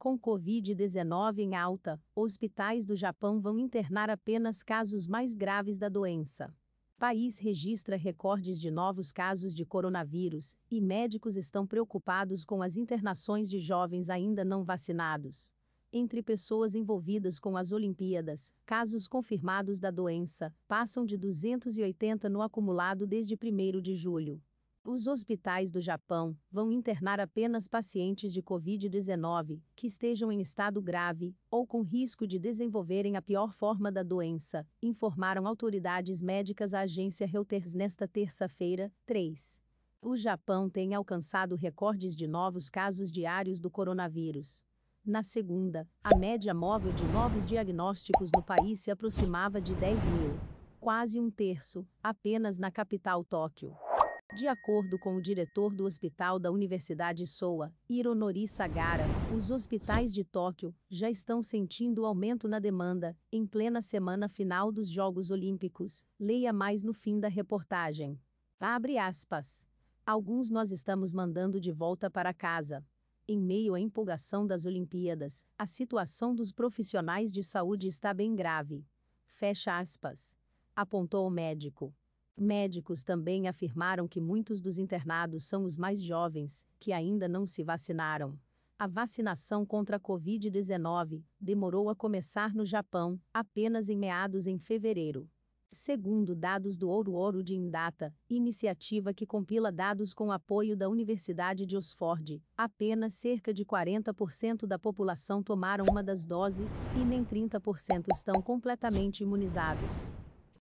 Com Covid-19 em alta, hospitais do Japão vão internar apenas casos mais graves da doença. País registra recordes de novos casos de coronavírus e médicos estão preocupados com as internações de jovens ainda não vacinados. Entre pessoas envolvidas com as Olimpíadas, casos confirmados da doença passam de 280 no acumulado desde 1 de julho. Os hospitais do Japão vão internar apenas pacientes de Covid-19 que estejam em estado grave ou com risco de desenvolverem a pior forma da doença, informaram autoridades médicas à agência Reuters nesta terça-feira, 3. O Japão tem alcançado recordes de novos casos diários do coronavírus. Na segunda, a média móvel de novos diagnósticos no país se aproximava de 10 mil. Quase um terço, apenas na capital Tóquio. De acordo com o diretor do hospital da Universidade Soa, Hironori Sagara, os hospitais de Tóquio já estão sentindo aumento na demanda, em plena semana final dos Jogos Olímpicos. Leia mais no fim da reportagem. Abre aspas. Alguns nós estamos mandando de volta para casa. Em meio à empolgação das Olimpíadas, a situação dos profissionais de saúde está bem grave. Fecha aspas. Apontou o médico. Médicos também afirmaram que muitos dos internados são os mais jovens, que ainda não se vacinaram. A vacinação contra a Covid-19 demorou a começar no Japão, apenas em meados em fevereiro. Segundo dados do Ouro Ouro de Indata, iniciativa que compila dados com apoio da Universidade de Oxford, apenas cerca de 40% da população tomaram uma das doses e nem 30% estão completamente imunizados.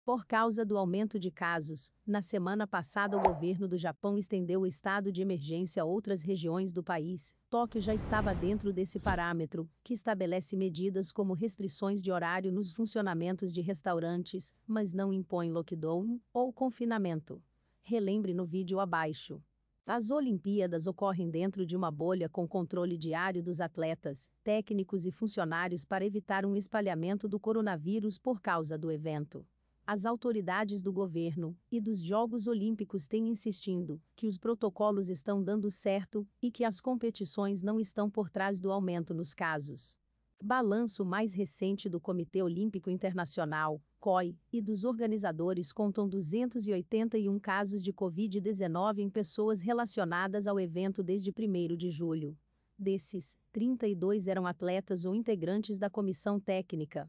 Por causa do aumento de casos, na semana passada o governo do Japão estendeu o estado de emergência a outras regiões do país. Tóquio já estava dentro desse parâmetro, que estabelece medidas como restrições de horário nos funcionamentos de restaurantes, mas não impõe lockdown ou confinamento. Relembre no vídeo abaixo. As Olimpíadas ocorrem dentro de uma bolha com controle diário dos atletas, técnicos e funcionários para evitar um espalhamento do coronavírus por causa do evento. As autoridades do governo e dos Jogos Olímpicos têm insistindo que os protocolos estão dando certo e que as competições não estão por trás do aumento nos casos. Balanço mais recente do Comitê Olímpico Internacional, COI, e dos organizadores contam 281 casos de Covid-19 em pessoas relacionadas ao evento desde 1 de julho. Desses, 32 eram atletas ou integrantes da comissão técnica.